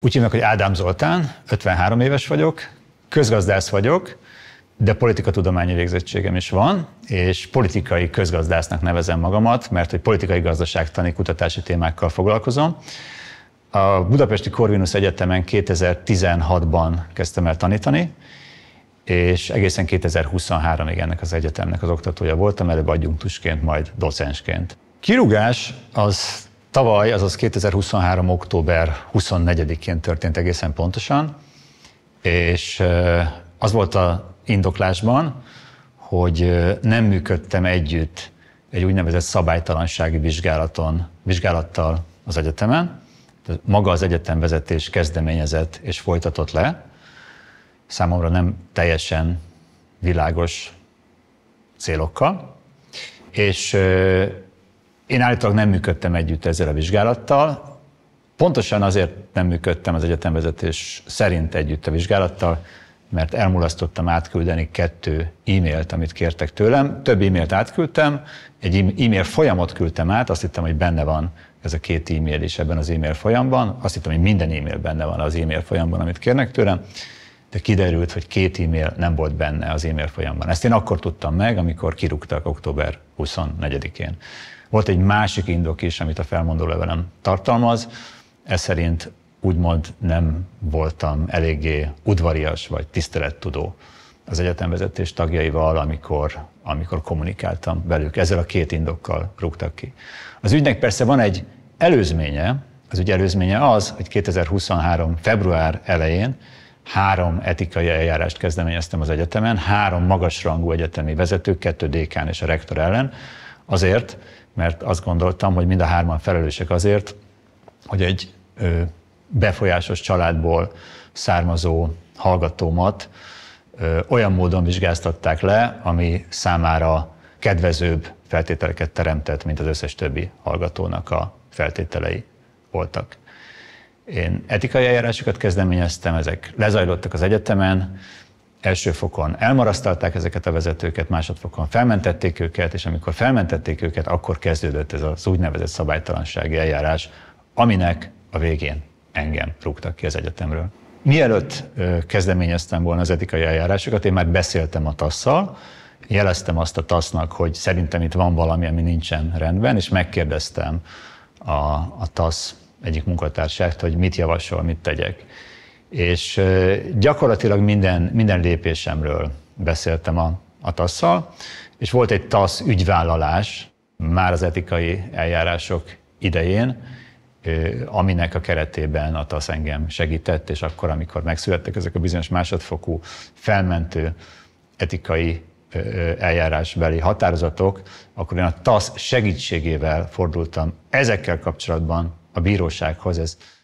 Úgy hívnak, hogy Ádám Zoltán, 53 éves vagyok, közgazdász vagyok, de politikatudományi végzettségem is van, és politikai közgazdásznak nevezem magamat, mert hogy politikai gazdaságtani kutatási témákkal foglalkozom. A Budapesti Corvinus Egyetemen 2016-ban kezdtem el tanítani, és egészen 2023-ig ennek az egyetemnek az oktatója voltam, előbb adjunktusként, majd docensként. Kirúgás az Tavaly, azaz 2023. október 24-én történt egészen pontosan, és eh, az volt a indoklásban, hogy eh, nem működtem együtt egy úgynevezett szabálytalansági vizsgálaton, vizsgálattal az egyetemen. Maga az egyetemvezetés kezdeményezett és folytatott le. Számomra nem teljesen világos célokkal. És eh, én állítólag nem működtem együtt ezzel a vizsgálattal, Pontosan azért nem működtem az egyetemvezetés szerint együtt a vizsgálattal, mert elmulasztottam átküldeni kettő e-mailt, amit kértek tőlem. Több e-mailt átküldtem, egy e-mail folyamot küldtem át, azt hittem, hogy benne van ez a két e-mail is ebben az e-mail folyamban. Azt hittem, hogy minden e-mail benne van az e-mail folyamban, amit kérnek tőlem, de kiderült, hogy két e-mail nem volt benne az e-mail folyamban. Ezt én akkor tudtam meg, amikor kirúgtak október 24-én. Volt egy másik indok is, amit a felmondó levelem tartalmaz, ez szerint úgymond nem voltam eléggé udvarias vagy tisztelettudó az egyetemvezetés tagjaival, amikor, amikor kommunikáltam velük. Ezzel a két indokkal rúgtak ki. Az ügynek persze van egy előzménye, az ügy előzménye az, hogy 2023. február elején három etikai eljárást kezdeményeztem az egyetemen, három magasrangú egyetemi vezető, kettő dékán és a rektor ellen, azért, mert azt gondoltam, hogy mind a hárman felelősek azért, hogy egy befolyásos családból származó hallgatómat olyan módon vizsgáztatták le, ami számára kedvezőbb feltételeket teremtett, mint az összes többi hallgatónak a feltételei voltak. Én etikai eljárásokat kezdeményeztem, ezek lezajlottak az egyetemen, első fokon elmarasztalták ezeket a vezetőket, másodfokon felmentették őket, és amikor felmentették őket, akkor kezdődött ez az úgynevezett szabálytalansági eljárás, aminek a végén engem rúgtak ki az egyetemről. Mielőtt kezdeményeztem volna az etikai eljárásokat, én már beszéltem a tasszal, jeleztem azt a tasznak, hogy szerintem itt van valami, ami nincsen rendben, és megkérdeztem a, a TASZ egyik munkatársát, hogy mit javasol, mit tegyek és gyakorlatilag minden, minden lépésemről beszéltem a, a TASZ-szal, és volt egy TASZ ügyvállalás már az etikai eljárások idején, aminek a keretében a TASZ engem segített, és akkor, amikor megszülettek ezek a bizonyos másodfokú felmentő etikai eljárásbeli határozatok, akkor én a TASZ segítségével fordultam ezekkel kapcsolatban a bírósághoz. Ez